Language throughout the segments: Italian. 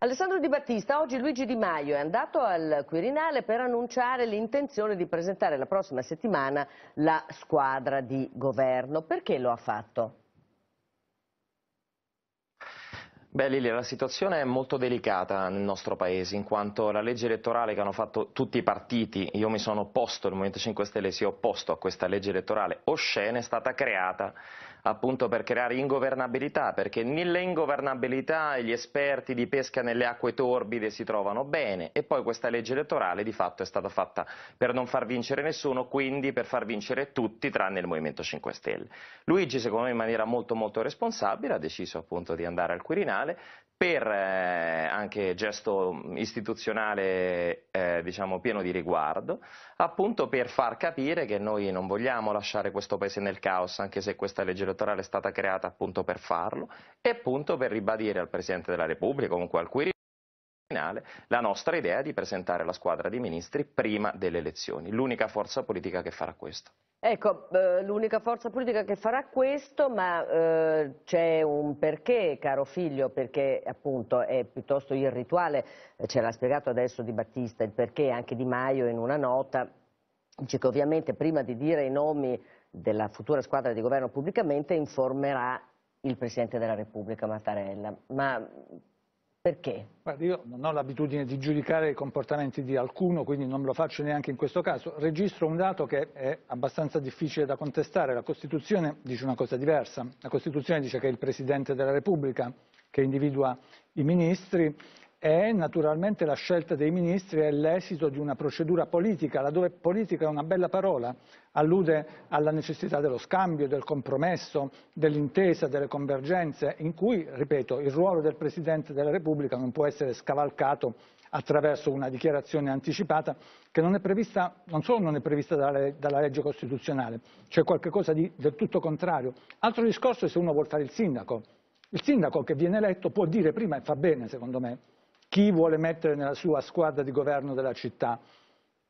Alessandro Di Battista, oggi Luigi Di Maio è andato al Quirinale per annunciare l'intenzione di presentare la prossima settimana la squadra di governo. Perché lo ha fatto? Beh Lilia, la situazione è molto delicata nel nostro Paese, in quanto la legge elettorale che hanno fatto tutti i partiti, io mi sono opposto, il Movimento 5 Stelle si è opposto a questa legge elettorale oscena, è stata creata appunto per creare ingovernabilità, perché nelle ingovernabilità gli esperti di pesca nelle acque torbide si trovano bene e poi questa legge elettorale di fatto è stata fatta per non far vincere nessuno, quindi per far vincere tutti tranne il Movimento 5 Stelle. Luigi secondo me in maniera molto molto responsabile ha deciso appunto di andare al Quirinale, per eh, anche gesto mm, istituzionale eh, diciamo, pieno di riguardo, appunto per far capire che noi non vogliamo lasciare questo paese nel caos, anche se questa legge elettorale è stata creata appunto per farlo, e appunto per ribadire al Presidente della Repubblica, comunque al Quirino, finale la nostra idea è di presentare la squadra di ministri prima delle elezioni, l'unica forza politica che farà questo. Ecco, eh, l'unica forza politica che farà questo, ma eh, c'è un perché, caro figlio, perché appunto è piuttosto irrituale, eh, ce l'ha spiegato adesso Di Battista, il perché anche Di Maio in una nota, dice che ovviamente prima di dire i nomi della futura squadra di governo pubblicamente informerà il Presidente della Repubblica Mattarella, ma perché? Guarda, io non ho l'abitudine di giudicare i comportamenti di alcuno, quindi non lo faccio neanche in questo caso. Registro un dato che è abbastanza difficile da contestare. La Costituzione dice una cosa diversa. La Costituzione dice che è il Presidente della Repubblica che individua i ministri e naturalmente la scelta dei ministri è l'esito di una procedura politica, laddove politica è una bella parola, allude alla necessità dello scambio, del compromesso, dell'intesa, delle convergenze, in cui, ripeto, il ruolo del Presidente della Repubblica non può essere scavalcato attraverso una dichiarazione anticipata che non, è prevista, non solo non è prevista dalla, dalla legge costituzionale, c'è cioè qualcosa di del tutto contrario. Altro discorso è se uno vuol fare il sindaco. Il sindaco che viene eletto può dire prima, e fa bene secondo me, chi vuole mettere nella sua squadra di governo della città.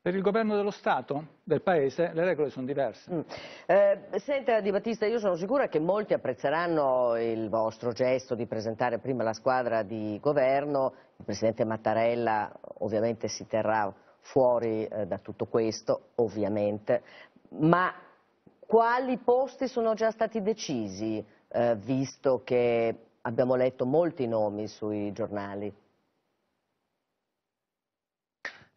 Per il governo dello Stato, del Paese, le regole sono diverse. Mm. Eh, senta Di Battista, io sono sicura che molti apprezzeranno il vostro gesto di presentare prima la squadra di governo. Il Presidente Mattarella ovviamente si terrà fuori eh, da tutto questo, ovviamente. Ma quali posti sono già stati decisi, eh, visto che abbiamo letto molti nomi sui giornali?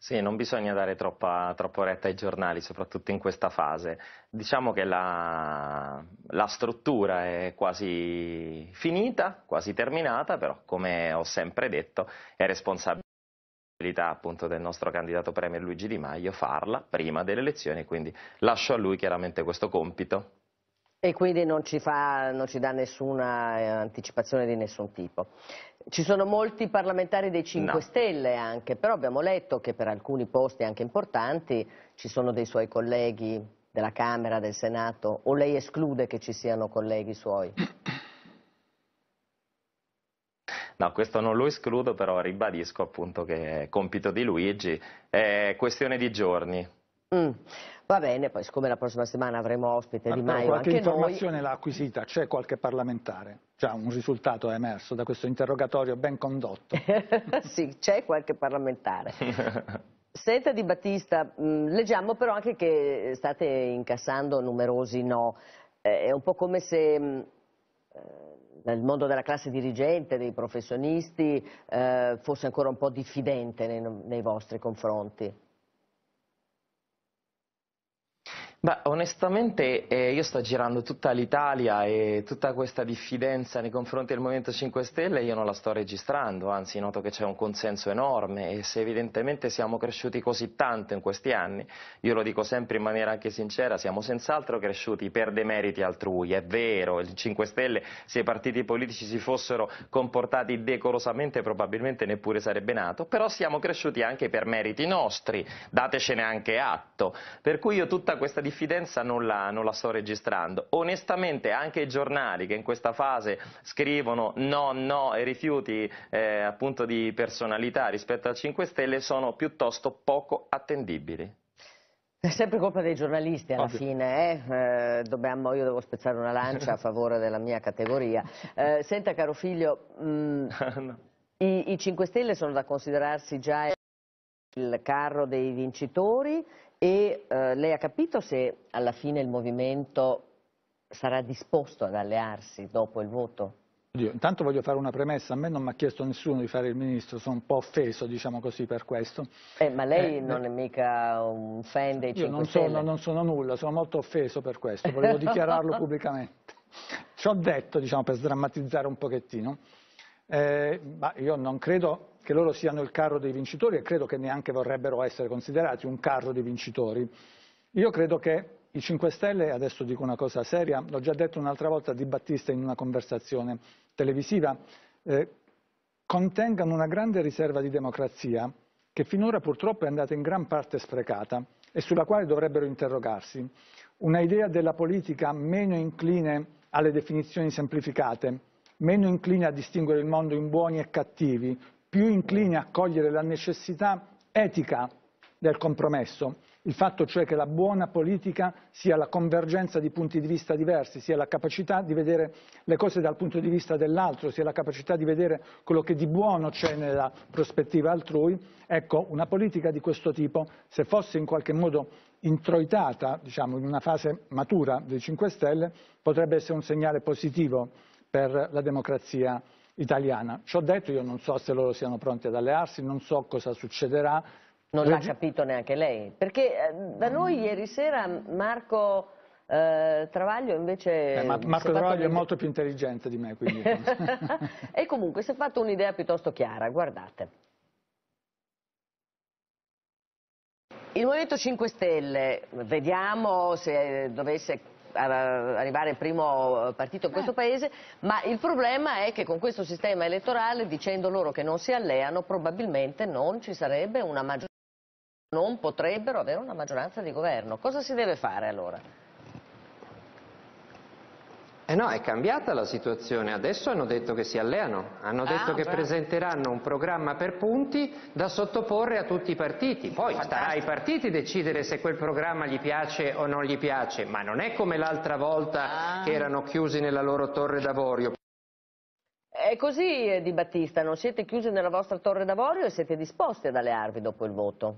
Sì, non bisogna dare troppa, troppo retta ai giornali, soprattutto in questa fase. Diciamo che la, la struttura è quasi finita, quasi terminata, però come ho sempre detto è responsabilità appunto del nostro candidato premier Luigi Di Maio farla prima delle elezioni, quindi lascio a lui chiaramente questo compito. E quindi non ci, fa, non ci dà nessuna eh, anticipazione di nessun tipo. Ci sono molti parlamentari dei 5 no. Stelle anche, però abbiamo letto che per alcuni posti anche importanti ci sono dei suoi colleghi della Camera, del Senato, o lei esclude che ci siano colleghi suoi? No, questo non lo escludo, però ribadisco appunto che è compito di Luigi, è questione di giorni. Mm. Va bene, poi siccome la prossima settimana avremo ospite Ma Di Maio qualche anche informazione noi... l'ha acquisita, c'è qualche parlamentare? Già un risultato è emerso da questo interrogatorio ben condotto. sì, c'è qualche parlamentare. Senta Di Battista, mh, mm, leggiamo però anche che state incassando numerosi no. Eh, è un po' come se... Mh, mm, eh, nel mondo della classe dirigente, dei professionisti, eh, fosse ancora un po' diffidente nei, nei vostri confronti. Beh, onestamente eh, io sto girando tutta l'Italia e tutta questa diffidenza nei confronti del Movimento 5 Stelle io non la sto registrando, anzi noto che c'è un consenso enorme e se evidentemente siamo cresciuti così tanto in questi anni, io lo dico sempre in maniera anche sincera, siamo senz'altro cresciuti per demeriti altrui, è vero, il 5 Stelle se i partiti politici si fossero comportati decorosamente probabilmente neppure sarebbe nato, però siamo cresciuti anche per meriti nostri, datecene anche atto, per cui io tutta questa diffidenza diffidenza non la, non la, sto registrando. Onestamente anche i giornali che in questa fase scrivono no, no e rifiuti eh, appunto di personalità rispetto al 5 Stelle sono piuttosto poco attendibili. È sempre colpa dei giornalisti alla Obvio. fine, eh? Eh, dobbiamo, io devo spezzare una lancia a favore della mia categoria. Eh, senta caro figlio, mh, mm, no. i, i, 5 Stelle sono da considerarsi già il carro dei vincitori e eh, lei ha capito se alla fine il movimento sarà disposto ad allearsi dopo il voto? Io, intanto voglio fare una premessa, a me non mi ha chiesto nessuno di fare il ministro, sono un po' offeso diciamo così per questo. Eh, ma lei eh, non è eh, mica un fan dei 5 non Stelle? Io non sono nulla, sono molto offeso per questo, volevo dichiararlo pubblicamente. Ci ho detto, diciamo, per sdrammatizzare un pochettino, eh, io non credo che loro siano il carro dei vincitori e credo che neanche vorrebbero essere considerati un carro dei vincitori. Io credo che i 5 Stelle, adesso dico una cosa seria, l'ho già detto un'altra volta a Di Battista in una conversazione televisiva, eh, contengano una grande riserva di democrazia che finora purtroppo è andata in gran parte sprecata e sulla quale dovrebbero interrogarsi. Una idea della politica meno incline alle definizioni semplificate, meno incline a distinguere il mondo in buoni e cattivi, più incline a cogliere la necessità etica del compromesso, il fatto cioè che la buona politica sia la convergenza di punti di vista diversi, sia la capacità di vedere le cose dal punto di vista dell'altro, sia la capacità di vedere quello che di buono c'è nella prospettiva altrui, ecco una politica di questo tipo, se fosse in qualche modo introitata diciamo, in una fase matura dei 5 Stelle, potrebbe essere un segnale positivo per la democrazia italiana. Ciò detto io non so se loro siano pronti ad allearsi, non so cosa succederà. Non l'ha capito neanche lei, perché eh, da noi ieri sera Marco eh, Travaglio invece... Eh, ma Marco Travaglio è molto più intelligente di me, quindi... e comunque si è fatto un'idea piuttosto chiara, guardate. Il Movimento 5 Stelle, vediamo se dovesse arrivare primo eh, partito in questo eh. paese, ma il problema è che con questo sistema elettorale, dicendo loro che non si alleano, probabilmente non ci sarebbe una maggioranza non potrebbero avere una maggioranza di governo. Cosa si deve fare allora? Eh no, è cambiata la situazione, adesso hanno detto che si alleano, hanno ah, detto ah, che beh. presenteranno un programma per punti da sottoporre a tutti i partiti, poi Fantastico. starà ai partiti decidere se quel programma gli piace o non gli piace, ma non è come l'altra volta ah. che erano chiusi nella loro torre d'avorio. È così eh, Di Battista, non siete chiusi nella vostra torre d'avorio e siete disposti ad allearvi dopo il voto?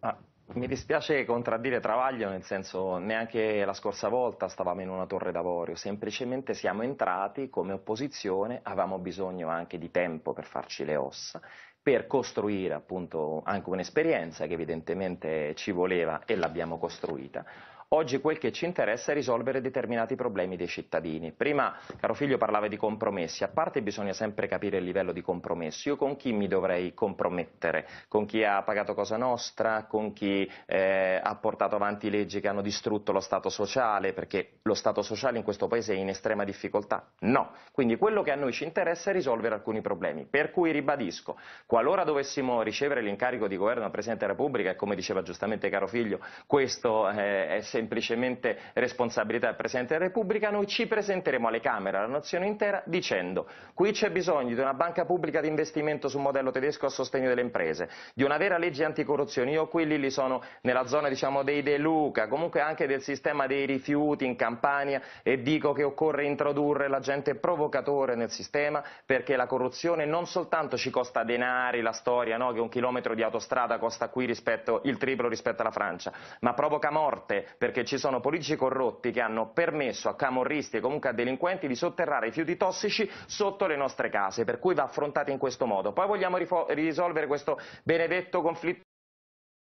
Ah. Mi dispiace contraddire Travaglio, nel senso neanche la scorsa volta stavamo in una torre d'avorio, semplicemente siamo entrati come opposizione, avevamo bisogno anche di tempo per farci le ossa, per costruire appunto anche un'esperienza che evidentemente ci voleva e l'abbiamo costruita. Oggi quel che ci interessa è risolvere determinati problemi dei cittadini. Prima, caro figlio, parlava di compromessi. A parte bisogna sempre capire il livello di compromesso. Io con chi mi dovrei compromettere? Con chi ha pagato Cosa Nostra? Con chi eh, ha portato avanti leggi che hanno distrutto lo Stato sociale? Perché lo Stato sociale in questo Paese è in estrema difficoltà? No. Quindi quello che a noi ci interessa è risolvere alcuni problemi. Per cui ribadisco, qualora dovessimo ricevere l'incarico di governo al Presidente della Repubblica, e come diceva giustamente caro figlio, questo eh, è semplicemente responsabilità del Presidente della Repubblica, noi ci presenteremo alle Camere, alla nazione intera, dicendo qui c'è bisogno di una banca pubblica di investimento sul modello tedesco a sostegno delle imprese, di una vera legge anticorruzione. Io qui lì sono nella zona diciamo, dei De Luca, comunque anche del sistema dei rifiuti in Campania e dico che occorre introdurre l'agente provocatore nel sistema perché la corruzione non soltanto ci costa denari, la storia no? che un chilometro di autostrada costa qui rispetto, il triplo rispetto alla Francia, ma provoca morte perché ci sono politici corrotti che hanno permesso a camorristi e comunque a delinquenti di sotterrare i fiuti tossici sotto le nostre case, per cui va affrontata in questo modo. Poi vogliamo risolvere questo benedetto conflitto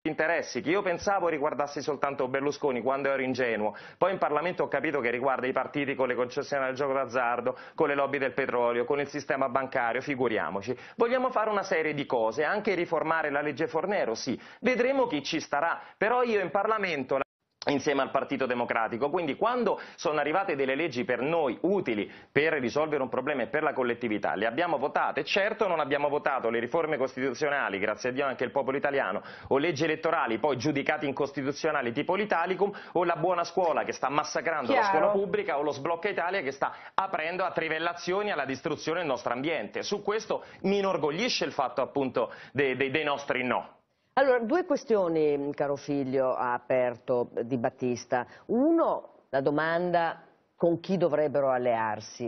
interessi che io pensavo riguardasse soltanto Berlusconi quando ero ingenuo, poi in Parlamento ho capito che riguarda i partiti con le concessioni al gioco d'azzardo, con le lobby del petrolio, con il sistema bancario, figuriamoci. Vogliamo fare una serie di cose, anche riformare la legge Fornero, sì, vedremo chi ci starà, però io in Parlamento insieme al Partito Democratico. Quindi quando sono arrivate delle leggi per noi utili per risolvere un problema e per la collettività, le abbiamo votate? Certo non abbiamo votato le riforme costituzionali, grazie a Dio anche il popolo italiano, o leggi elettorali poi giudicate incostituzionali tipo l'Italicum, o la buona scuola che sta massacrando Chiaro. la scuola pubblica, o lo sblocca Italia che sta aprendo a trivellazioni alla distruzione del nostro ambiente. Su questo mi inorgoglisce il fatto appunto dei, dei, dei nostri no. Allora, due questioni, caro figlio, ha aperto eh, Di Battista. Uno, la domanda con chi dovrebbero allearsi.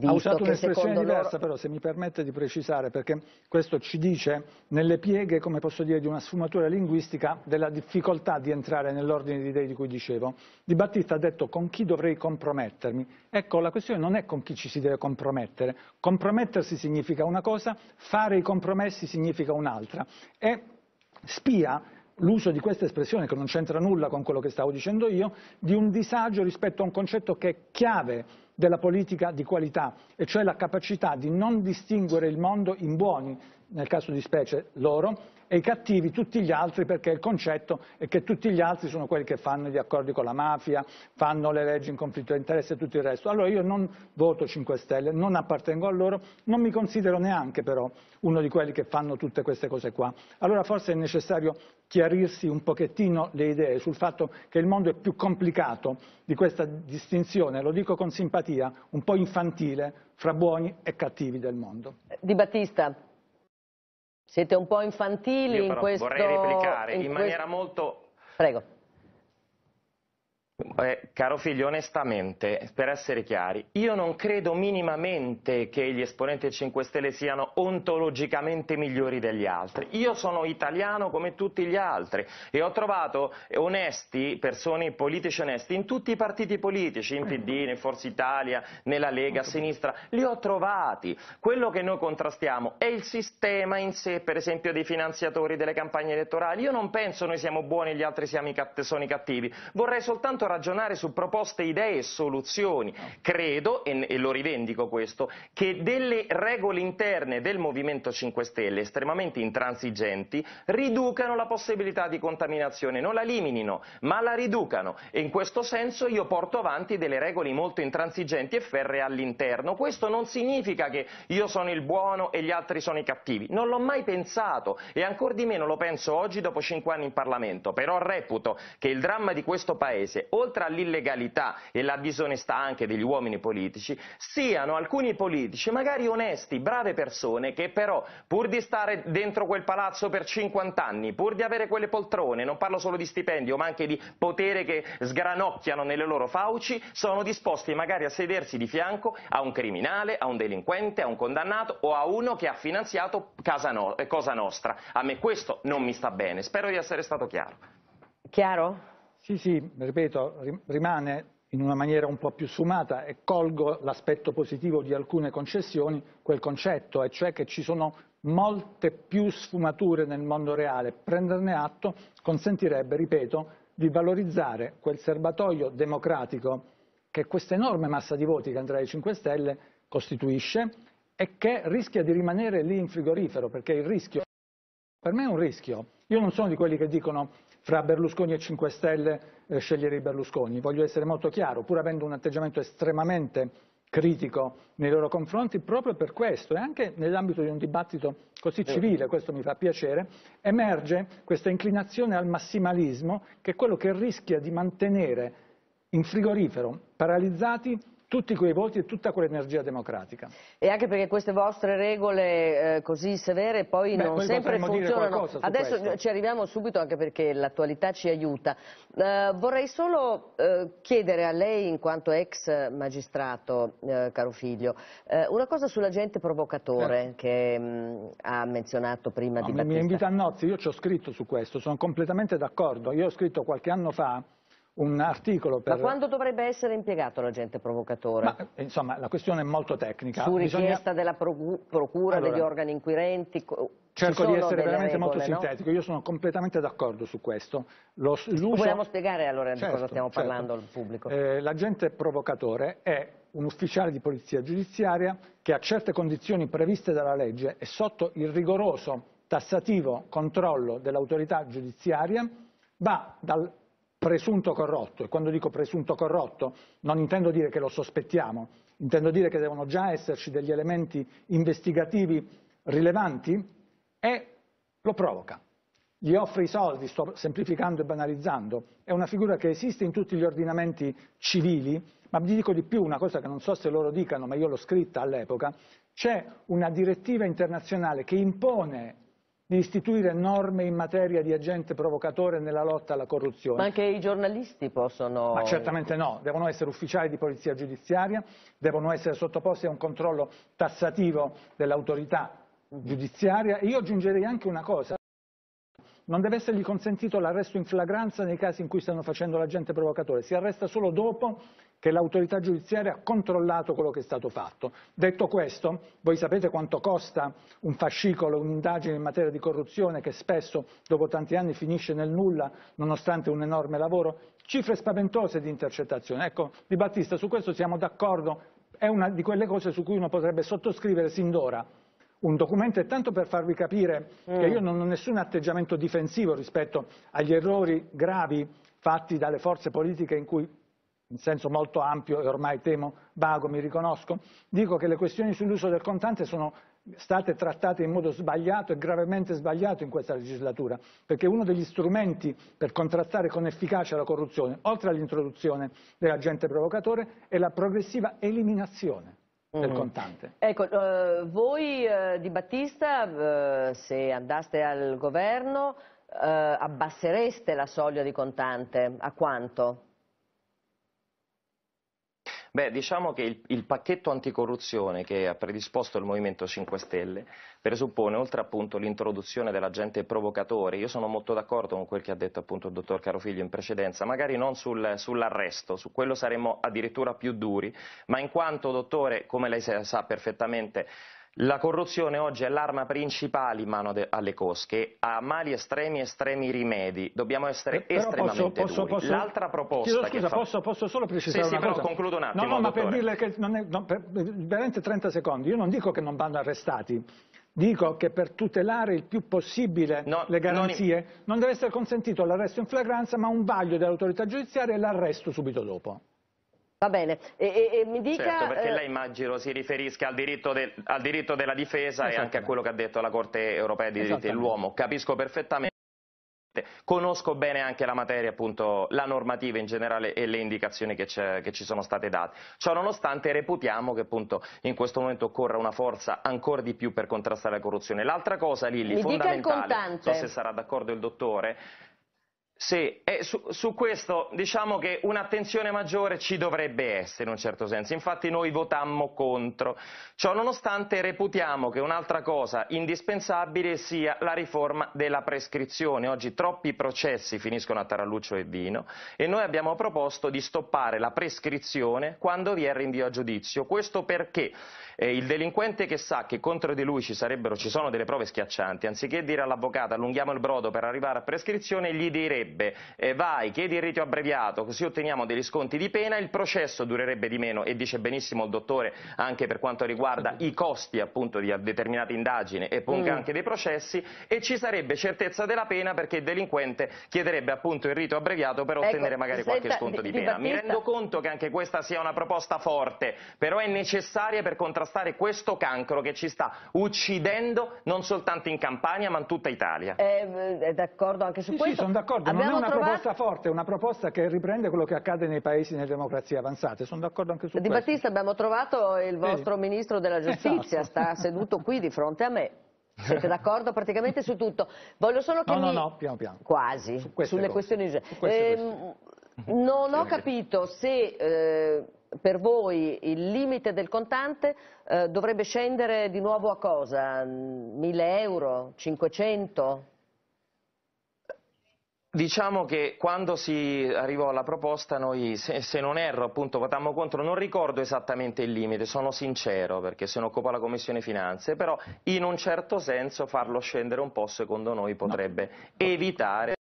Ha usato un'espressione diversa loro... però, se mi permette di precisare, perché questo ci dice nelle pieghe, come posso dire, di una sfumatura linguistica della difficoltà di entrare nell'ordine di idee di cui dicevo. Di Battista ha detto con chi dovrei compromettermi. Ecco, la questione non è con chi ci si deve compromettere. Compromettersi significa una cosa, fare i compromessi significa un'altra. E spia l'uso di questa espressione, che non c'entra nulla con quello che stavo dicendo io, di un disagio rispetto a un concetto che è chiave della politica di qualità, e cioè la capacità di non distinguere il mondo in buoni nel caso di specie loro, e i cattivi tutti gli altri perché il concetto è che tutti gli altri sono quelli che fanno gli accordi con la mafia, fanno le leggi in conflitto di interesse e tutto il resto. Allora io non voto 5 Stelle, non appartengo a loro, non mi considero neanche però uno di quelli che fanno tutte queste cose qua. Allora forse è necessario chiarirsi un pochettino le idee sul fatto che il mondo è più complicato di questa distinzione, lo dico con simpatia, un po' infantile, fra buoni e cattivi del mondo. Di Battista, siete un po' infantili in questo... Vorrei replicare in, in maniera questo... molto... Prego eh, caro figlio, onestamente, per essere chiari, io non credo minimamente che gli esponenti del 5 Stelle siano ontologicamente migliori degli altri. Io sono italiano come tutti gli altri e ho trovato onesti, persone politici onesti, in tutti i partiti politici, in PD, in Forza Italia, nella Lega, a sinistra, li ho trovati. Quello che noi contrastiamo è il sistema in sé, per esempio, dei finanziatori delle campagne elettorali. Io non penso noi siamo buoni e gli altri siamo i sono cattivi. Vorrei soltanto ragionare su proposte, idee e soluzioni. Credo, e, e lo rivendico questo, che delle regole interne del Movimento 5 Stelle, estremamente intransigenti, riducano la possibilità di contaminazione, non la eliminino, ma la riducano. E in questo senso io porto avanti delle regole molto intransigenti e ferre all'interno. Questo non significa che io sono il buono e gli altri sono i cattivi. Non l'ho mai pensato e ancor di meno lo penso oggi dopo cinque anni in Parlamento. Però reputo che il dramma di questo Paese, oltre all'illegalità e la disonestà anche degli uomini politici, siano alcuni politici, magari onesti, brave persone, che però pur di stare dentro quel palazzo per 50 anni, pur di avere quelle poltrone, non parlo solo di stipendio, ma anche di potere che sgranocchiano nelle loro fauci, sono disposti magari a sedersi di fianco a un criminale, a un delinquente, a un condannato o a uno che ha finanziato no Cosa Nostra. A me questo non mi sta bene. Spero di essere stato chiaro. Chiaro? Sì, sì, ripeto, rimane in una maniera un po' più sfumata e colgo l'aspetto positivo di alcune concessioni, quel concetto, e cioè che ci sono molte più sfumature nel mondo reale. Prenderne atto consentirebbe, ripeto, di valorizzare quel serbatoio democratico che questa enorme massa di voti che andrà ai 5 Stelle costituisce e che rischia di rimanere lì in frigorifero, perché il rischio, per me è un rischio, io non sono di quelli che dicono fra Berlusconi e 5 Stelle eh, scegliere i Berlusconi. Voglio essere molto chiaro, pur avendo un atteggiamento estremamente critico nei loro confronti proprio per questo e anche nell'ambito di un dibattito così eh. civile, questo mi fa piacere, emerge questa inclinazione al massimalismo che è quello che rischia di mantenere in frigorifero paralizzati tutti quei voti e tutta quell'energia democratica. E anche perché queste vostre regole eh, così severe poi Beh, non sempre funzionano. Adesso questo. ci arriviamo subito anche perché l'attualità ci aiuta. Eh, vorrei solo eh, chiedere a lei in quanto ex magistrato, eh, caro figlio, eh, una cosa sull'agente provocatore eh. che mh, mm, ha menzionato prima no, di me. Mi invita a nozze, io ci ho scritto su questo, sono completamente d'accordo. Io ho scritto qualche anno fa un articolo per... Ma quando dovrebbe essere impiegato l'agente provocatore? Ma, insomma, la questione è molto tecnica. Su richiesta Bisogna... della procura, allora, degli organi inquirenti? Cerco di essere veramente regole, molto sintetico, io sono completamente d'accordo su questo. Lo, Vogliamo spiegare allora certo, di cosa certo, stiamo certo. parlando al pubblico? Eh, l'agente provocatore è un ufficiale di polizia giudiziaria che a certe condizioni previste dalla legge e sotto il rigoroso tassativo controllo dell'autorità giudiziaria va dal presunto corrotto, e quando dico presunto corrotto non intendo dire che lo sospettiamo, intendo dire che devono già esserci degli elementi investigativi rilevanti, e lo provoca. Gli offre i soldi, sto semplificando e banalizzando, è una figura che esiste in tutti gli ordinamenti civili, ma vi dico di più una cosa che non so se loro dicano, ma io l'ho scritta all'epoca, c'è una direttiva internazionale che impone di istituire norme in materia di agente provocatore nella lotta alla corruzione. Ma anche i giornalisti possono... Ma certamente no, devono essere ufficiali di polizia giudiziaria, devono essere sottoposti a un controllo tassativo dell'autorità giudiziaria. E Io aggiungerei anche una cosa, non deve essergli consentito l'arresto in flagranza nei casi in cui stanno facendo l'agente provocatore, si arresta solo dopo che l'autorità giudiziaria ha controllato quello che è stato fatto. Detto questo, voi sapete quanto costa un fascicolo, un'indagine in materia di corruzione che spesso dopo tanti anni finisce nel nulla nonostante un enorme lavoro? Cifre spaventose di intercettazione. Ecco, Di Battista, su questo siamo d'accordo, è una di quelle cose su cui uno potrebbe sottoscrivere sin d'ora un documento e tanto per farvi capire che mm. io non ho nessun atteggiamento difensivo rispetto agli errori gravi fatti dalle forze politiche in cui in senso molto ampio e ormai temo vago, mi riconosco, dico che le questioni sull'uso del contante sono state trattate in modo sbagliato e gravemente sbagliato in questa legislatura, perché uno degli strumenti per contrastare con efficacia la corruzione, oltre all'introduzione dell'agente provocatore, è la progressiva eliminazione del mm. contante. Ecco, eh, voi eh, di Battista, eh, se andaste al governo, eh, abbassereste la soglia di contante, a quanto? Beh, diciamo che il, il, pacchetto anticorruzione che ha predisposto il Movimento 5 Stelle presuppone, oltre appunto l'introduzione dell'agente provocatore, io sono molto d'accordo con quel che ha detto appunto il dottor Carofiglio in precedenza, magari non sul, sull'arresto, su quello saremmo addirittura più duri, ma in quanto, dottore, come lei sa perfettamente, la corruzione oggi è l'arma principale in mano alle cosche, ha mali estremi estremi rimedi, dobbiamo essere eh, estremamente posso, posso, posso L'altra proposta scusa, che fa... posso, posso solo precisare sì, una sì, cosa? Però concludo un attimo, No, no, dottore. ma per dirle che non è, no, per, veramente 30 secondi, io non dico che non vanno arrestati, Dico che per tutelare il più possibile no, le garanzie non... non deve essere consentito l'arresto in flagranza ma un vaglio dell'autorità giudiziaria e l'arresto subito dopo. Va bene, e, e, e mi dica... Certo, perché eh, lei immagino si riferisca al diritto, de, al diritto della difesa e anche a quello che ha detto la Corte Europea dei diritti dell'uomo. Capisco perfettamente. Conosco bene anche la materia, appunto, la normativa in generale e le indicazioni che, che ci sono state date. Ciò nonostante reputiamo che appunto in questo momento occorra una forza ancora di più per contrastare la corruzione. L'altra cosa, Lilli, fondamentale, non so se sarà d'accordo il dottore, sì, su, su, questo diciamo che un'attenzione maggiore ci dovrebbe essere in un certo senso, infatti noi votammo contro. Ciò nonostante reputiamo che un'altra cosa indispensabile sia la riforma della prescrizione. Oggi troppi processi finiscono a taralluccio e vino e noi abbiamo proposto di stoppare la prescrizione quando vi è rinvio a giudizio. Questo perché eh, il delinquente che sa che contro di lui ci, ci sono delle prove schiaccianti, anziché dire all'avvocato allunghiamo il brodo per arrivare a prescrizione, gli direbbe direbbe eh, vai, chiedi il rito abbreviato, così otteniamo degli sconti di pena, il processo durerebbe di meno e dice benissimo il dottore anche per quanto riguarda i costi appunto di determinate indagini e mm. anche dei processi e ci sarebbe certezza della pena perché il delinquente chiederebbe appunto il rito abbreviato per ecco, ottenere ecco, magari qualche sconto di, di pena. Battista. Mi rendo conto che anche questa sia una proposta forte, però è necessaria per contrastare questo cancro che ci sta uccidendo non soltanto in Campania ma in tutta Italia. Eh, è eh, d'accordo anche su sì, questo? Sì, sono d'accordo, Abbiamo non è una trovato... proposta forte, è una proposta che riprende quello che accade nei paesi nelle democrazie avanzate, sono d'accordo anche su questo. Di Battista abbiamo trovato il vostro Vedi? Ministro della Giustizia, esatto. sta seduto qui di fronte a me. Siete d'accordo praticamente su tutto. Voglio solo che no, mi... no, no, piano piano. Quasi, su sulle cose. questioni... Su queste, eh, queste. Non ho capito se eh, per voi il limite del contante eh, dovrebbe scendere di nuovo a cosa? 1000 euro? 500? Diciamo che quando si arrivò alla proposta noi, se, se, non erro, appunto votammo contro, non ricordo esattamente il limite, sono sincero perché se ne occupa la Commissione Finanze, però in un certo senso farlo scendere un po' secondo noi potrebbe no. evitare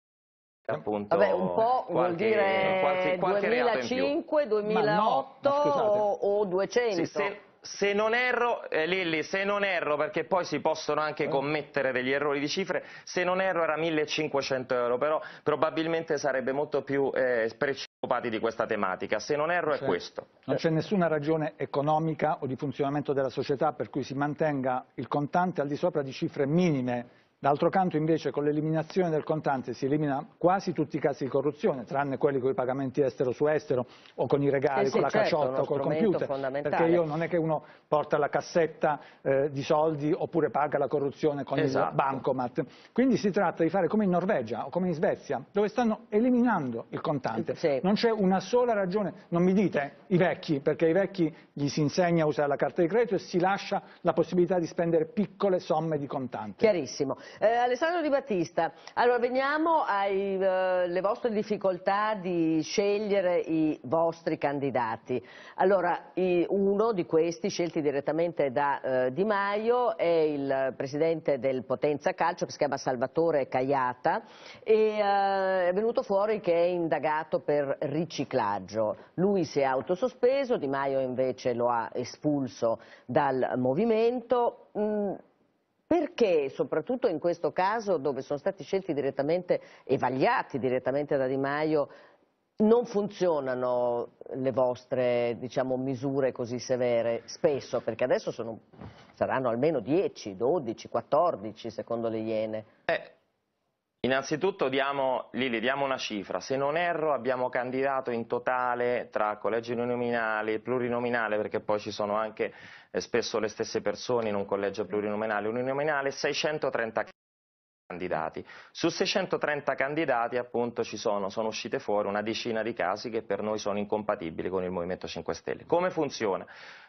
appunto Vabbè, un po' qualche, vuol dire qualche, qualche 2005, 2008 no, o, o 200 sì, se, se non erro, eh, Lilli, se non erro, perché poi si possono anche eh. commettere degli errori di cifre, se non erro era 1500 euro, però probabilmente sarebbe molto più eh, preciso di questa tematica, se non erro è certo. questo. Non c'è nessuna ragione economica o di funzionamento della società per cui si mantenga il contante al di sopra di cifre minime D'altro canto invece con l'eliminazione del contante si elimina quasi tutti i casi di corruzione, tranne quelli con i pagamenti estero su estero o con i regali, sì, con sì, la certo, caciotta o col computer, perché io non è che uno porta la cassetta eh, di soldi oppure paga la corruzione con esatto. il bancomat. Quindi si tratta di fare come in Norvegia o come in Svezia, dove stanno eliminando il contante. Sì. Non c'è una sola ragione, non mi dite i vecchi, perché ai vecchi gli si insegna a usare la carta di credito e si lascia la possibilità di spendere piccole somme di contante. Chiarissimo. Eh, Alessandro Di Battista, allora veniamo alle eh, vostre difficoltà di scegliere i vostri candidati. Allora, i, uno di questi, scelti direttamente da eh, Di Maio, è il presidente del Potenza Calcio, che si chiama Salvatore Cagliata, e eh, è venuto fuori che è indagato per riciclaggio. Lui si è autosospeso, Di Maio invece lo ha espulso dal movimento. Mm perché, soprattutto in questo caso, dove sono stati scelti direttamente e vagliati direttamente da Di Maio, non funzionano le vostre diciamo, misure così severe spesso, perché adesso sono, saranno almeno 10, 12, 14 secondo le Iene. Eh, Innanzitutto diamo, Lili, diamo una cifra, se non erro abbiamo candidato in totale tra collegi uninominali e plurinominale, perché poi ci sono anche eh, spesso le stesse persone in un collegio plurinominale e uninominale, 630 candidati candidati. Su 630 candidati appunto ci sono, sono uscite fuori una decina di casi che per noi sono incompatibili con il Movimento 5 Stelle. Come funziona?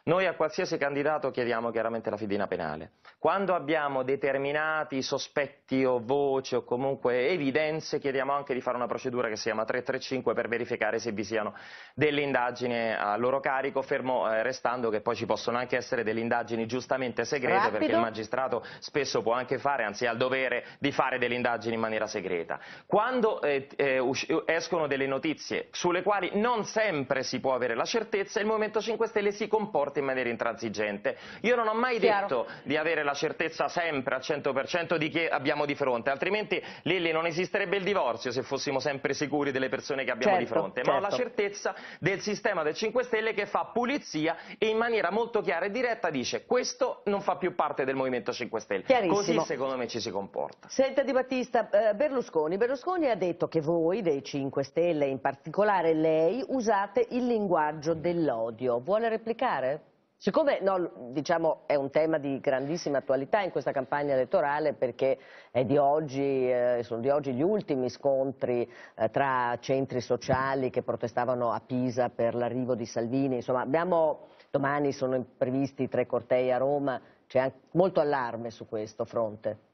Noi a qualsiasi candidato chiediamo chiaramente la fidina penale. Quando abbiamo determinati sospetti o voci o comunque evidenze chiediamo anche di fare una procedura che si chiama 335 per verificare se vi siano delle indagini a loro carico, fermo eh, restando che poi ci possono anche essere delle indagini giustamente segrete Rapido. perché il magistrato spesso può anche fare, anzi ha il dovere di di fare delle indagini in maniera segreta, quando eh, eh, eh, escono delle notizie sulle quali non sempre si può avere la certezza, il Movimento 5 Stelle si comporta in maniera intransigente. Io non ho mai Chiaro. detto di avere la certezza sempre al 100% di chi abbiamo di fronte, altrimenti Lilli non esisterebbe il divorzio se fossimo sempre sicuri delle persone che abbiamo certo, di fronte, certo. ma ho la certo. certezza del sistema del 5 Stelle che fa pulizia e in maniera molto chiara e diretta dice questo non fa più parte del Movimento 5 Stelle. Così secondo me ci si comporta. Senta Di Battista, eh, Berlusconi. Berlusconi ha detto che voi dei 5 Stelle, in particolare lei, usate il linguaggio dell'odio. Vuole replicare? Siccome no, diciamo, è un tema di grandissima attualità in questa campagna elettorale perché di oggi, eh, sono di oggi gli ultimi scontri eh, tra centri sociali che protestavano a Pisa per l'arrivo di Salvini, insomma abbiamo, domani sono previsti tre cortei a Roma, c'è molto allarme su questo fronte.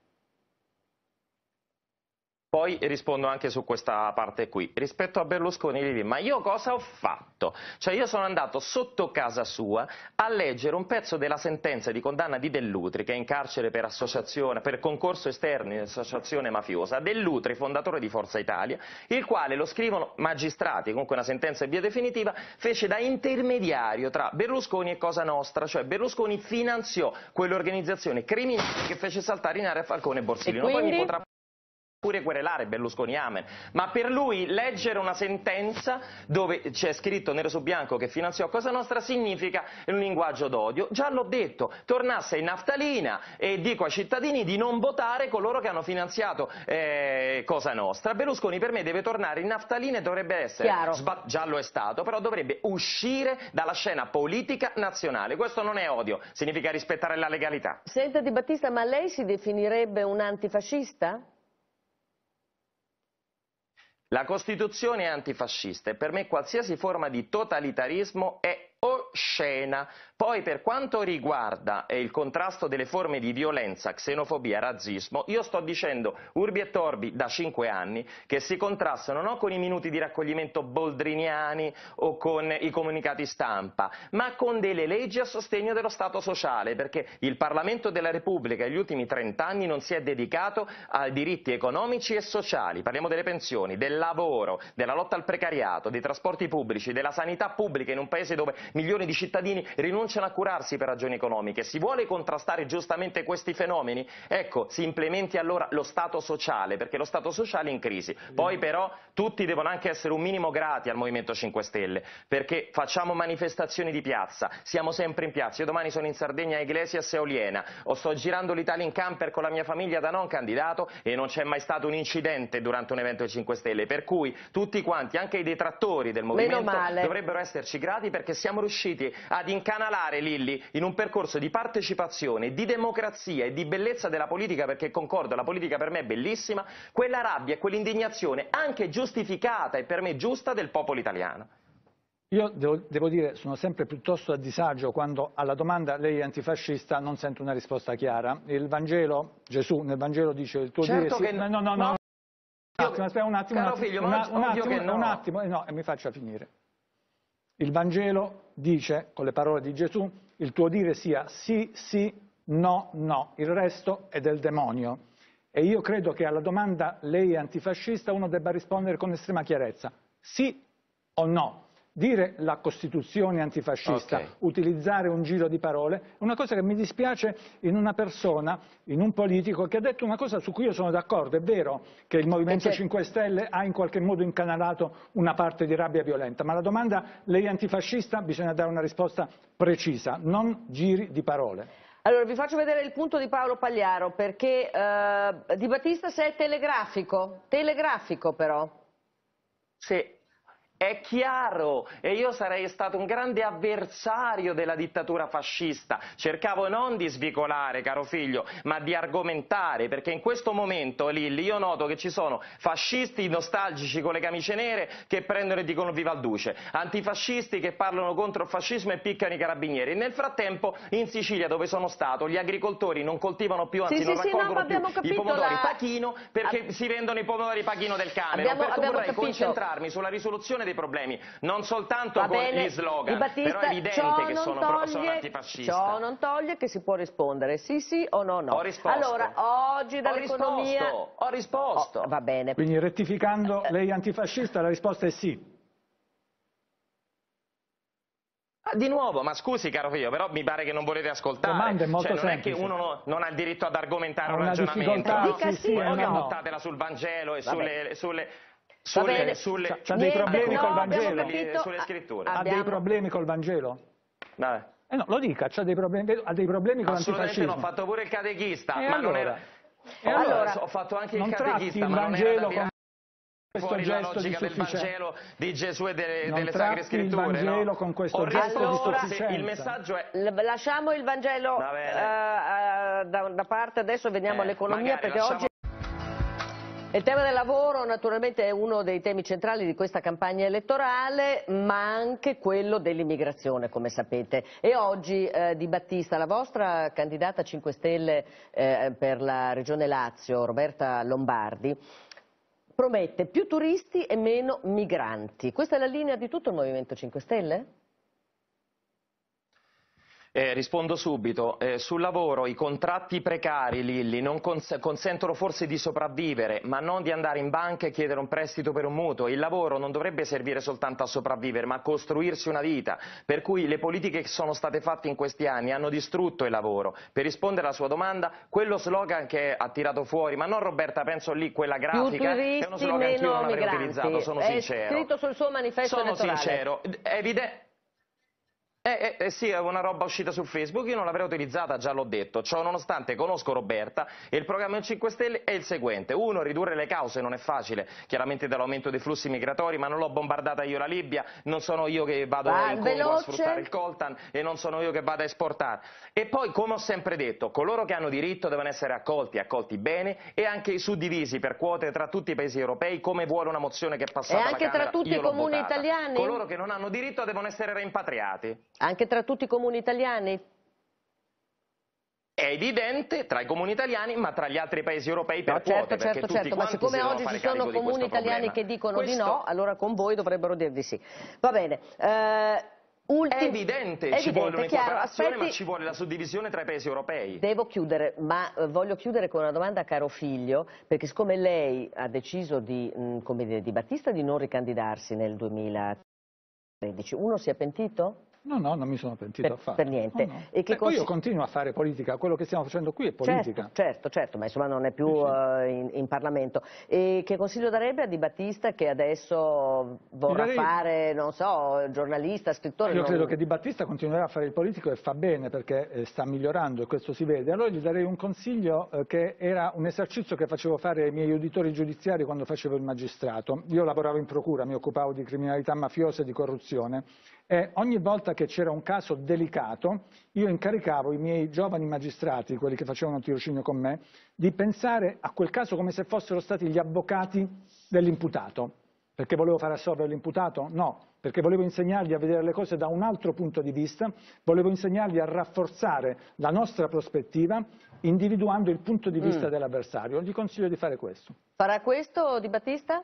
Poi rispondo anche su questa parte qui. Rispetto a Berlusconi, gli ma io cosa ho fatto? Cioè io sono andato sotto casa sua a leggere un pezzo della sentenza di condanna di Dell'Utri, che è in carcere per, per concorso esterno in associazione mafiosa, Dell'Utri, fondatore di Forza Italia, il quale, lo scrivono magistrati, comunque una sentenza in via definitiva, fece da intermediario tra Berlusconi e Cosa Nostra, cioè Berlusconi finanziò quell'organizzazione criminale che fece saltare in aria Falcone e Borsellino. E pure querelare Berlusconi Amen, ma per lui leggere una sentenza dove c'è scritto nero su bianco che finanziò Cosa Nostra significa un linguaggio d'odio, già l'ho detto, tornasse in naftalina e dico ai cittadini di non votare coloro che hanno finanziato eh, Cosa Nostra, Berlusconi per me deve tornare in naftalina e dovrebbe essere, già lo è stato, però dovrebbe uscire dalla scena politica nazionale, questo non è odio, significa rispettare la legalità. Senta Di Battista, ma lei si definirebbe un antifascista? La Costituzione è antifascista e per me qualsiasi forma di totalitarismo è o Poi per quanto riguarda eh, il contrasto delle forme di violenza, xenofobia, razzismo, io sto dicendo urbi e torbi da cinque anni che si contrastano non con i minuti di raccoglimento boldriniani o con i comunicati stampa, ma con delle leggi a sostegno dello Stato sociale, perché il Parlamento della Repubblica negli ultimi trent'anni non si è dedicato ai diritti economici e sociali, parliamo delle pensioni, del lavoro, della lotta al precariato, dei trasporti pubblici, della sanità pubblica in un paese dove milioni di cittadini rinunciano a curarsi per ragioni economiche. Si vuole contrastare giustamente questi fenomeni? Ecco, si implementi allora lo Stato sociale, perché lo Stato sociale è in crisi. Poi però tutti devono anche essere un minimo grati al Movimento 5 Stelle, perché facciamo manifestazioni di piazza, siamo sempre in piazza. Io domani sono in Sardegna a Iglesias e a Oliena, o sto girando l'Italia in camper con la mia famiglia da non candidato e non c'è mai stato un incidente durante un evento 5 Stelle, per cui tutti quanti, anche i detrattori del Movimento, dovrebbero esserci grati perché siamo riusciti ad incanalare Lilli in un percorso di partecipazione, di democrazia e di bellezza della politica, perché concordo, la politica per me è bellissima, quella rabbia e quell'indignazione, anche giustificata e per me giusta, del popolo italiano. Io devo, devo, dire, sono sempre piuttosto a disagio quando alla domanda lei è antifascista non sento una risposta chiara. Il Vangelo, Gesù nel Vangelo dice il tuo certo dire sì, no, no, no, no. Un attimo, aspetta un attimo, un attimo, figlio, un, un, attimo, no. un attimo, eh, no, e mi faccia finire. Il Vangelo dice con le parole di Gesù, il tuo dire sia sì, sì, no, no, il resto è del demonio. E io credo che alla domanda lei è antifascista uno debba rispondere con estrema chiarezza, sì o no, dire la Costituzione antifascista, okay. utilizzare un giro di parole, è una cosa che mi dispiace in una persona, in un politico, che ha detto una cosa su cui io sono d'accordo. È vero che il Movimento eh, okay. Certo. 5 Stelle ha in qualche modo incanalato una parte di rabbia violenta, ma la domanda lei è antifascista bisogna dare una risposta precisa, non giri di parole. Allora vi faccio vedere il punto di Paolo Pagliaro perché eh, Di Battista sei telegrafico, telegrafico però. Sì, è chiaro, e io sarei stato un grande avversario della dittatura fascista. Cercavo non di svicolare, caro figlio, ma di argomentare, perché in questo momento, Lilli, io noto che ci sono fascisti nostalgici con le camicie nere che prendono e dicono viva il duce, antifascisti che parlano contro il fascismo e piccano i carabinieri. Nel frattempo, in Sicilia, dove sono stato, gli agricoltori non coltivano più, anzi sì, non sì, raccolgono no, più i pomodori la... pachino, perché Ab... si vendono i pomodori pachino del cane. Abbiamo, perché abbiamo vorrei capito. concentrarmi sulla risoluzione dei dei problemi, non soltanto Va con bene. gli slogan, Battista, però è evidente che sono, toglie, sono antifascisti. Ciò non toglie che si può rispondere, sì sì o no no. Ho risposto. Allora, oggi dall'economia... Ho risposto, ho risposto. Oh, va bene. Quindi rettificando, eh, eh. lei antifascista, la risposta è sì. Ah, di nuovo, ma scusi caro figlio, però mi pare che non volete ascoltare. Cioè, non semplice. è che uno non ha il diritto ad argomentare una un ragionamento. Dica no? sì, sì, no. buttatela sul Vangelo e sulle, sulle, sulle, sulle, ha dei problemi no, col Vangelo? Capito, sulle scritture. Ha dei problemi col Vangelo? No. Eh no, lo dica, ha dei problemi, ha dei problemi con l'antifascismo. Assolutamente no, ho fatto pure il catechista, e ma allora? non era... E allora, ho fatto anche il catechista, il ma non era da questo gesto la logica del Vangelo di Gesù e delle, delle Sacre Scritture. Il Vangelo no? con questo Or gesto allora, di sufficienza. Il messaggio è... Lasciamo il Vangelo eh, eh, da, da, parte, adesso veniamo eh, all'economia perché oggi... Il tema del lavoro naturalmente è uno dei temi centrali di questa campagna elettorale, ma anche quello dell'immigrazione, come sapete. E oggi eh, Di Battista, la vostra candidata 5 Stelle eh, per la Regione Lazio, Roberta Lombardi, promette più turisti e meno migranti. Questa è la linea di tutto il Movimento 5 Stelle? Eh, rispondo subito. Eh, sul lavoro i contratti precari, Lilli, non cons consentono forse di sopravvivere, ma non di andare in banca e chiedere un prestito per un mutuo. Il lavoro non dovrebbe servire soltanto a sopravvivere, ma a costruirsi una vita. Per cui le politiche che sono state fatte in questi anni hanno distrutto il lavoro. Per rispondere alla sua domanda, quello slogan che ha tirato fuori, ma non Roberta, penso lì quella grafica, turisti, è uno slogan che io non avrei migranti. utilizzato, sono è sincero. È scritto sul suo manifesto sono elettorale. Sono sincero. È evidente... Eh, eh, eh, sì, è una roba uscita su Facebook, io non l'avrei utilizzata, già l'ho detto. Ciò nonostante conosco Roberta e il programma del 5 Stelle è il seguente. Uno, ridurre le cause non è facile, chiaramente dall'aumento dei flussi migratori, ma non l'ho bombardata io la Libia, non sono io che vado ah, in Congo a sfruttare il coltan e non sono io che vado a esportare. E poi, come ho sempre detto, coloro che hanno diritto devono essere accolti, accolti bene e anche suddivisi per quote tra tutti i paesi europei, come vuole una mozione che è passata alla Camera. E anche tra tutti io i comuni votata. italiani? Coloro che non hanno diritto devono essere rimpatriati. Anche tra tutti i comuni italiani? È evidente tra i comuni italiani, ma tra gli altri paesi europei per no, certo, quote, certo, certo, ma siccome oggi ci sono comuni italiani problema. che dicono questo... di no, allora con voi dovrebbero dirvi sì. Va bene. Eh, ultim... È evidente, è ci vuole un'incorporazione, aspetti... ma ci vuole la suddivisione tra i paesi europei. Devo chiudere, ma eh, voglio chiudere con una domanda caro figlio, perché siccome lei ha deciso di, mh, mm, dire, di Battista di non ricandidarsi nel 2013, uno si è pentito? No, no, non mi sono pentito per, affatto. Per niente. Oh, no. e che eh, cons... Io continuo a fare politica, quello che stiamo facendo qui è certo, politica. Certo, certo, certo ma insomma non è più uh, in, in, Parlamento. E che consiglio darebbe a Di Battista che adesso vorrà darei... fare, non so, giornalista, scrittore? Io non... credo che Di Battista continuerà a fare il politico e fa bene perché eh, sta migliorando e questo si vede. Allora gli darei un consiglio eh, che era un esercizio che facevo fare ai miei uditori giudiziari quando facevo il magistrato. Io lavoravo in procura, mi occupavo di criminalità mafiosa e di corruzione eh, ogni volta che c'era un caso delicato, io incaricavo i miei giovani magistrati, quelli che facevano tirocinio con me, di pensare a quel caso come se fossero stati gli avvocati dell'imputato. Perché volevo far assolvere l'imputato? No, perché volevo insegnargli a vedere le cose da un altro punto di vista, volevo insegnargli a rafforzare la nostra prospettiva individuando il punto di vista mm. dell'avversario. Gli consiglio di fare questo. Farà questo Di Battista?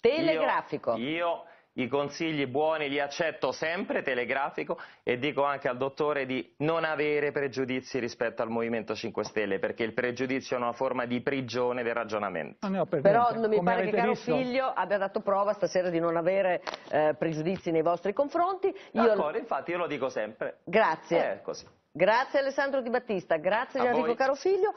Telegrafico. Io, io i consigli buoni li accetto sempre, telegrafico, e dico anche al dottore di non avere pregiudizi rispetto al Movimento 5 Stelle, perché il pregiudizio è una forma di prigione del ragionamento. Ah, no, per Però non mi pare che caro visto... figlio abbia dato prova stasera di non avere eh, pregiudizi nei vostri confronti. Io... infatti io lo dico sempre. Grazie. Eh, Grazie Alessandro Di Battista, grazie Gianrico Carofiglio.